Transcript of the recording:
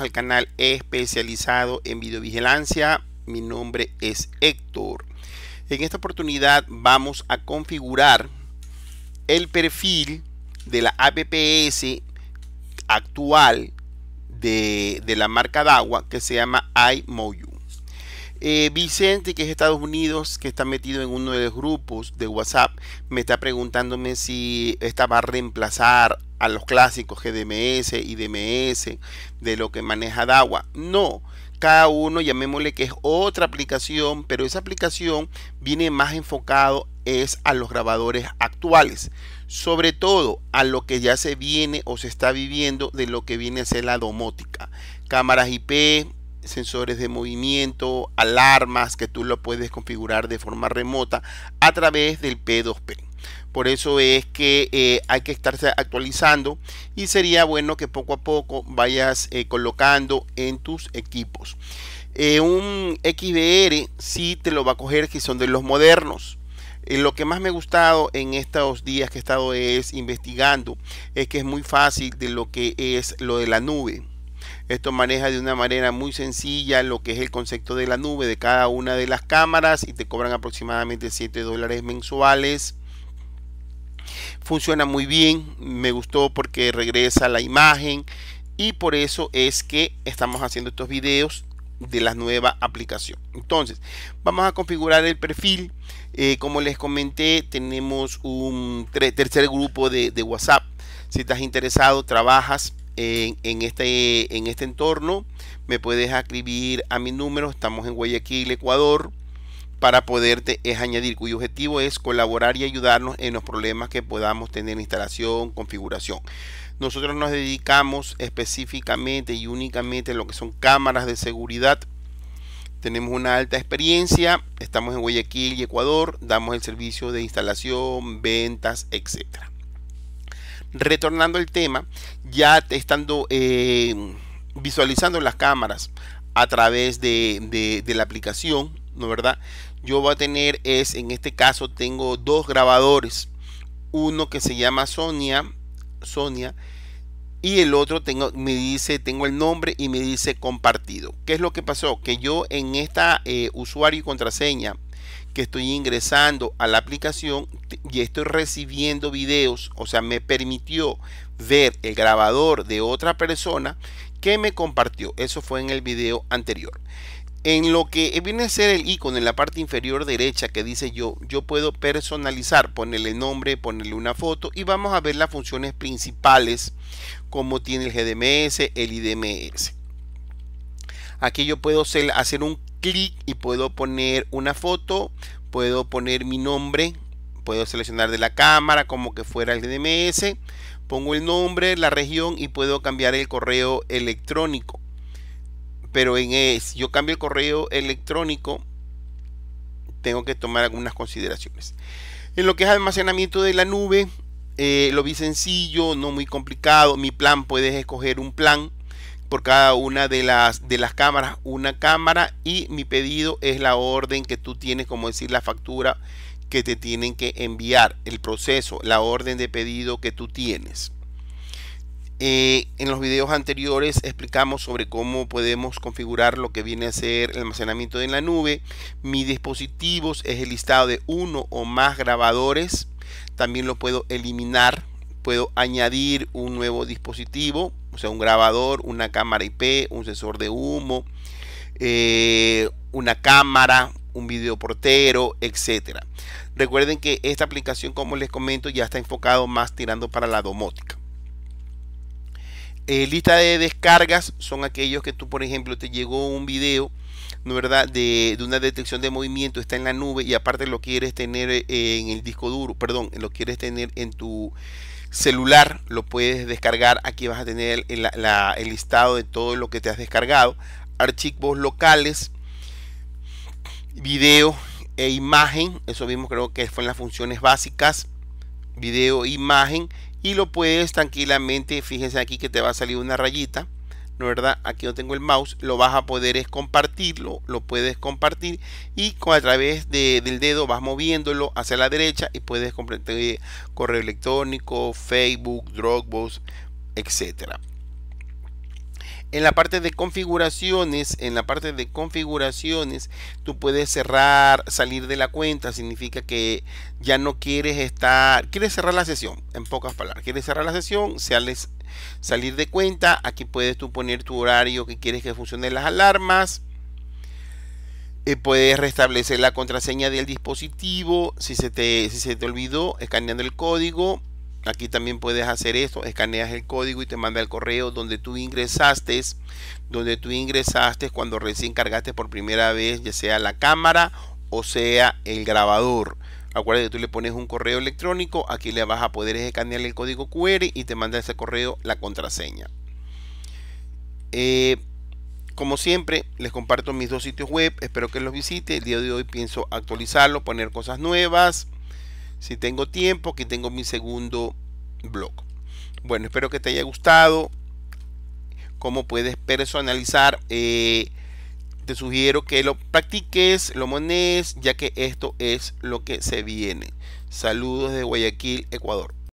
al canal especializado en videovigilancia. Mi nombre es Héctor. En esta oportunidad vamos a configurar el perfil de la APPS actual de, la marca de agua que se llama iMoYu. Eh, Vicente, que es Estados Unidos, que está metido en uno de los grupos de WhatsApp, me está preguntándome si esta va a reemplazar a los clásicos GDMS y DMS de lo que maneja DAWA. No, cada uno llamémosle que es otra aplicación, pero esa aplicación viene más enfocado es a los grabadores actuales, sobre todo a lo que ya se viene o se está viviendo de lo que viene a ser la domótica, cámaras IP, sensores de movimiento, alarmas que tú lo puedes configurar de forma remota a través del P2P. Por eso es que eh, hay que estarse actualizando y sería bueno que poco a poco vayas eh, colocando en tus equipos. Eh, un XBR si te lo va a coger que son de los modernos. lo que más me ha gustado en estos días que he estado es investigando es que es muy fácil de lo que es lo de la nube. Esto maneja de una manera muy sencilla lo que es el concepto de la nube de cada una de las cámaras y te cobran aproximadamente 7 dólares mensuales. Funciona muy bien, me gustó porque regresa la imagen y por eso es que estamos haciendo estos videos de la nueva aplicación. Entonces, vamos a configurar el perfil. Eh, como les comenté, tenemos un tercer grupo de, de WhatsApp. Si estás interesado, trabajas en, este, en este entorno. Me puedes escribir a mi número, estamos en Guayaquil, Ecuador, para poderte es añadir, cuyo objetivo es colaborar y ayudarnos en los problemas que podamos tener en instalación, configuración. Nosotros nos dedicamos específicamente y únicamente a lo que son cámaras de seguridad. Tenemos una alta experiencia, estamos en Guayaquil y Ecuador, damos el servicio de instalación, ventas, etcétera. Retornando al tema, ya estando eh, visualizando las cámaras a través de, la aplicación, ¿no verdad? Yo voy a tener es, en este caso tengo dos grabadores, uno que se llama Sonia, Sonia, y el otro tengo, me dice, tengo el nombre y me dice compartido. ¿Qué es lo que pasó? Que yo en esta eh, usuario y contraseña que estoy ingresando a la aplicación y estoy recibiendo videos, o sea, me permitió ver el grabador de otra persona que me compartió. Eso fue en el video anterior. En lo que viene a ser el icono en la parte inferior derecha que dice yo, yo puedo personalizar, ponerle nombre, ponerle una foto y vamos a ver las funciones principales como tiene el GDMS, el IDMS. Aquí yo puedo hacer un clic y puedo poner una foto, puedo poner mi nombre, puedo seleccionar de la cámara como que fuera el DMS, pongo el nombre, la región y puedo cambiar el correo electrónico. Pero en es, yo cambio el correo electrónico, tengo que tomar algunas consideraciones. En lo que es almacenamiento de la nube, eh, lo vi sencillo, no muy complicado. Mi plan, puedes escoger un plan por cada una de las, de las cámaras una cámara y mi pedido es la orden que tú tienes, como decir, la factura que te tienen que enviar, el proceso, la orden de pedido que tú tienes. Eh, en los videos anteriores explicamos sobre cómo podemos configurar lo que viene a ser el almacenamiento en la nube. Mi dispositivos es el listado de uno o más grabadores. También lo puedo eliminar. Puedo añadir un nuevo dispositivo o sea, un grabador, una cámara IP, un sensor de humo, eh, una cámara, un videoportero, etcétera. Recuerden que esta aplicación, como les comento, ya está enfocado más tirando para la domótica. Eh, lista de descargas son aquellos que tú, por ejemplo, te llegó un video ¿no verdad? de, una detección de movimiento, está en la nube y aparte lo quieres tener eh, en el disco duro, perdón, lo quieres tener en tu celular lo puedes descargar. Aquí vas a tener el, listado de todo lo que te has descargado. Archivos locales, video e imagen. Eso mismo creo que son las funciones básicas. Video, e imagen. Y lo puedes tranquilamente, fíjense aquí que te va a salir una rayita ¿no verdad? Aquí no tengo el mouse, lo vas a poder es compartirlo, lo puedes compartir y con, a través del dedo vas moviéndolo hacia la derecha y puedes completar eh, correo electrónico, Facebook, Dropbox, etcétera. En la parte de configuraciones, en la parte de configuraciones, tú puedes cerrar, salir de la cuenta, significa que ya no quieres estar, quieres cerrar la sesión, en pocas palabras, quieres cerrar la sesión, sales salir de cuenta. Aquí puedes tú poner tu horario que quieres que funcionen las alarmas. Eh, puedes restablecer la contraseña del dispositivo si se, te, si se te olvidó, escaneando el código. Aquí también puedes hacer esto, escaneas el código y te manda el correo donde tú ingresaste, donde tú ingresaste cuando recién cargaste por primera vez, ya sea la cámara o sea el grabador. Acuérdate, tú le pones un correo electrónico, aquí le vas a poder escanear el código QR y te manda ese correo la contraseña. Eh, como siempre, les comparto mis dos sitios web, espero que los visite. El día de hoy pienso actualizarlo, poner cosas nuevas. Si tengo tiempo, aquí tengo mi segundo blog. Bueno, espero que te haya gustado. Cómo puedes personalizar eh, te sugiero que lo practiques, lo mones, ya que esto es lo que se viene. Saludos de Guayaquil, Ecuador.